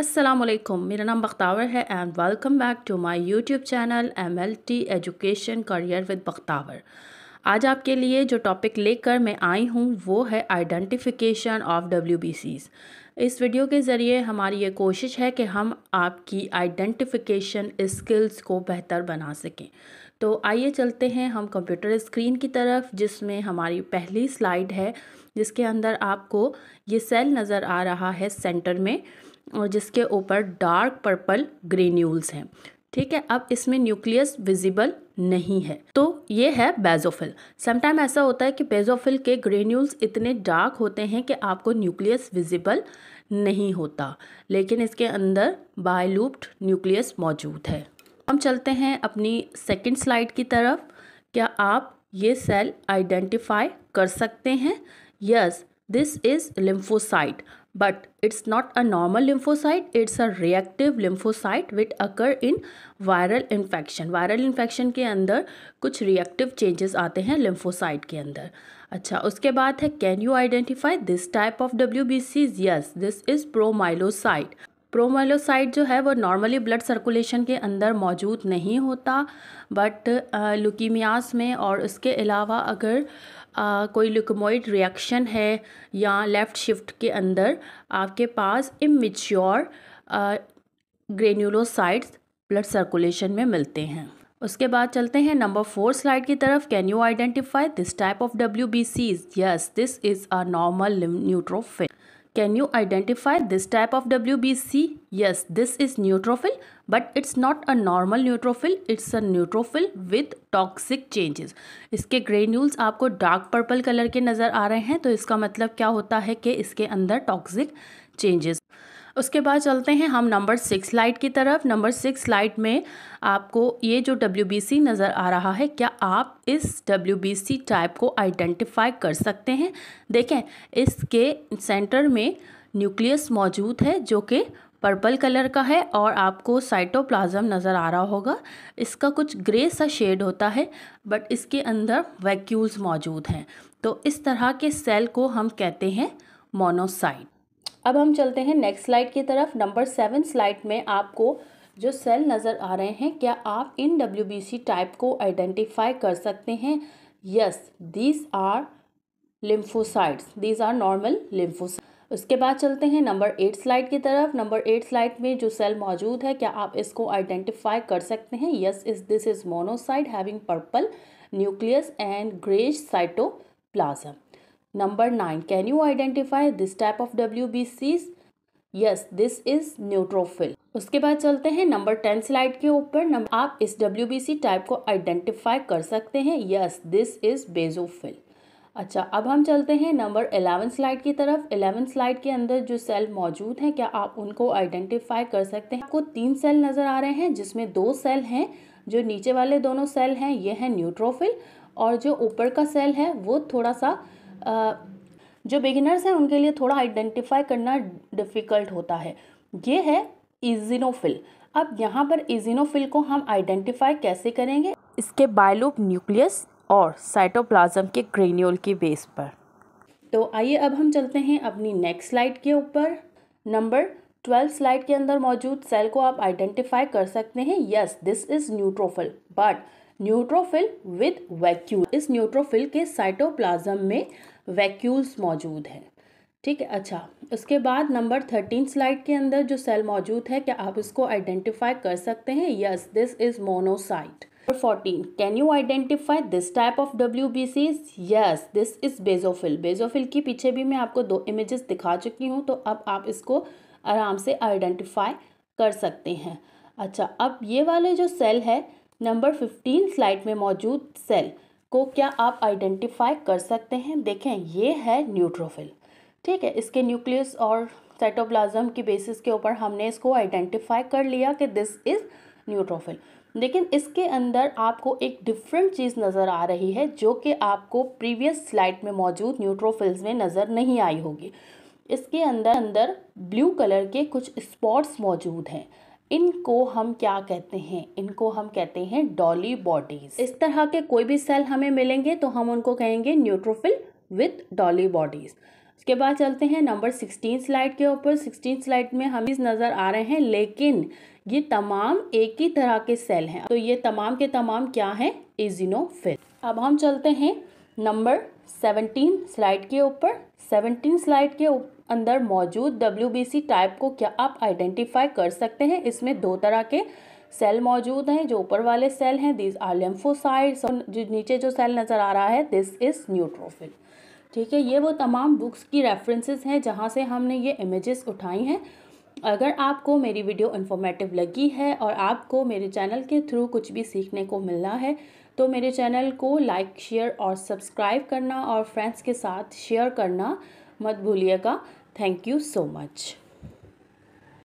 असलम मेरा नाम बख्तावर है and welcome back to my YouTube channel M L T education career with Bakhtawar आज आपके लिए जो टॉपिक लेकर मैं आई हूँ वो है आइडेंटिफिकेशन ऑफ डब्ल्यू इस वीडियो के ज़रिए हमारी ये कोशिश है कि हम आपकी आइडेंटिफिकेशन स्किल्स को बेहतर बना सकें तो आइए चलते हैं हम कंप्यूटर स्क्रीन की तरफ जिसमें हमारी पहली स्लाइड है जिसके अंदर आपको ये सेल नज़र आ रहा है सेंटर में और जिसके ऊपर डार्क पर्पल ग्रेन्यूल्स हैं ठीक है अब इसमें न्यूक्लियस विजिबल नहीं है तो ये है बेजोफिल समटाइम ऐसा होता है कि बेजोफिल के ग्रेन्यूल्स इतने डार्क होते हैं कि आपको न्यूक्लियस विजिबल नहीं होता लेकिन इसके अंदर बायलूप्ड न्यूक्लियस मौजूद है हम चलते हैं अपनी सेकंड स्लाइड की तरफ क्या आप ये सेल आइडेंटिफाई कर सकते हैं yes This is lymphocyte but it's not a normal lymphocyte it's a reactive lymphocyte which occur in viral infection viral infection ke andar kuch reactive changes aate hain lymphocyte ke andar acha uske baad hai can you identify this type of wbc yes this is promyelocyte promyelocyte जो है वो normally blood circulation के अंदर मौजूद नहीं होता but लुकीमियास में और उसके अलावा अगर आ, कोई लुकमोइड रिएक्शन है या लेफ़्ट शिफ्ट के अंदर आपके पास इमेच्योर ग्रेन्यूलोसाइट्स ब्लड सर्कुलेशन में मिलते हैं उसके बाद चलते हैं नंबर फोर स्लाइड की तरफ can you identify this type of W B Cs yes this is a normal neutrophil Can you identify this type of WBC? Yes, this is neutrophil, but it's not a normal neutrophil, it's a neutrophil with toxic changes. iske granules aapko dark purple color ke nazar aa rahe hain to iska matlab kya hota hai ki iske andar toxic changes उसके बाद चलते हैं हम number six light की तरफ number six light में आपको ये जो डब्ल्यू नज़र आ रहा है क्या आप इस डब्ल्यू टाइप को आइडेंटिफाई कर सकते हैं देखें इसके सेंटर में न्यूक्लियस मौजूद है जो कि पर्पल कलर का है और आपको साइटोप्लाज्म नज़र आ रहा होगा इसका कुछ ग्रे सा शेड होता है बट इसके अंदर वैक्यूल्स मौजूद हैं तो इस तरह के सेल को हम कहते हैं मोनोसाइट अब हम चलते हैं नेक्स्ट स्लाइड की तरफ नंबर सेवन स्लाइड में आपको जो सेल नज़र आ रहे हैं क्या आप इन डब्ल्यू टाइप को आइडेंटिफाई कर सकते हैं yes these are lymphocytes these are normal lymphocyte उसके बाद चलते हैं नंबर एट स्लाइड की तरफ नंबर एट स्लाइड में जो सेल मौजूद है क्या आप इसको आइडेंटिफाई कर सकते हैं yes is this is monocyte having purple nucleus and greys cytoplasm Number 9. Can you identify this type of WBCs? Yes this is neutrophil उसके बाद चलते हैं नंबर टेन स्लाइड के ऊपर आप इस डब्ल्यू टाइप को आइडेंटिफाई कर सकते हैं यस दिस इज बेजोफिल अच्छा अब हम चलते हैं नंबर एलेवन स्लाइड की तरफ एलेवन स्लाइड के अंदर जो सेल मौजूद हैं क्या आप उनको आइडेंटिफाई कर सकते हैं आपको तीन सेल नज़र आ रहे हैं जिसमें दो सेल हैं जो नीचे वाले दोनों सेल हैं ये हैं न्यूट्रोफिल और जो ऊपर का सेल है वो थोड़ा सा जो बिगिनर्स हैं उनके लिए थोड़ा आइडेंटिफाई करना डिफ़िकल्ट होता है ये है इजिनोफिल अब यहाँ पर इजिनोफिल को हम आइडेंटिफाई कैसे करेंगे इसके बायोलोब न्यूक्लियस और साइटोप्लाज्म के ग्रेन्यूल की बेस पर तो आइए अब हम चलते हैं अपनी नेक्स्ट स्लाइड के ऊपर नंबर ट्वेल्थ स्लाइड के अंदर मौजूद सेल को आप आइडेंटिफाई कर सकते हैं yes this is neutrophil but neutrophil with vacuole इस न्यूट्रोफिल के साइटोप्लाज्म में वैक्यूल्स मौजूद हैं ठीक है अच्छा उसके बाद नंबर थर्टीन स्लाइड के अंदर जो सेल मौजूद है क्या आप इसको आइडेंटिफाई कर सकते हैं yes this is monocyte number fourteen can you identify this type of W B Cs yes this is basophil basophil के पीछे भी मैं आपको दो इमेजेस दिखा चुकी हूँ तो अब आप इसको आराम से आइडेंटिफाई कर सकते हैं अच्छा अब ये वाले जो सेल है नंबर फिफ्टीन स्लाइड में मौजूद सेल को क्या आप आइडेंटिफाई कर सकते हैं देखें ये है न्यूट्रोफिल ठीक है इसके न्यूक्लियस और साइटोप्लाज्म की बेसिस के ऊपर हमने इसको आइडेंटिफाई कर लिया कि दिस इज़ न्यूट्रोफिल लेकिन इसके अंदर आपको एक डिफरेंट चीज़ नज़र आ रही है जो कि आपको प्रीवियस स्लाइड में मौजूद न्यूट्रोफिल्स में नज़र नहीं आई होगी इसके अंदर अंदर ब्लू कलर के कुछ स्पॉट्स मौजूद हैं इनको हम क्या कहते हैं इनको हम कहते हैं डॉली बॉडीज इस तरह के कोई भी सेल हमें मिलेंगे तो हम उनको कहेंगे न्यूट्रोफिल विथ डॉली बॉडीज उसके बाद चलते हैं नंबर सिक्सटीन स्लाइड के ऊपर सिक्सटीन स्लाइड में हम इस नज़र आ रहे हैं लेकिन ये तमाम एक ही तरह के सेल हैं तो ये तमाम के तमाम क्या हैं इजिनोफिल अब हम चलते हैं नंबर सेवनटीन स्लाइड के ऊपर सेवनटीन स्लाइड के अंदर मौजूद डब्ल्यू टाइप को क्या आप आइडेंटिफाई कर सकते हैं इसमें दो तरह के सेल मौजूद हैं जो ऊपर वाले सेल हैं दिस आर लेम्फोसाइड्स और जो नीचे जो सेल नज़र आ रहा है दिस इज़ न्यूट्रोफिल ठीक है ये वो तमाम बुक्स की रेफरेंसेस हैं जहाँ से हमने ये इमेजेस उठाई हैं अगर आपको मेरी वीडियो इन्फॉर्मेटिव लगी है और आपको मेरे चैनल के थ्रू कुछ भी सीखने को मिलना है तो मेरे चैनल को लाइक शेयर और सब्सक्राइब करना और फ्रेंड्स के साथ शेयर करना मत भूलिएगा Thank you so much.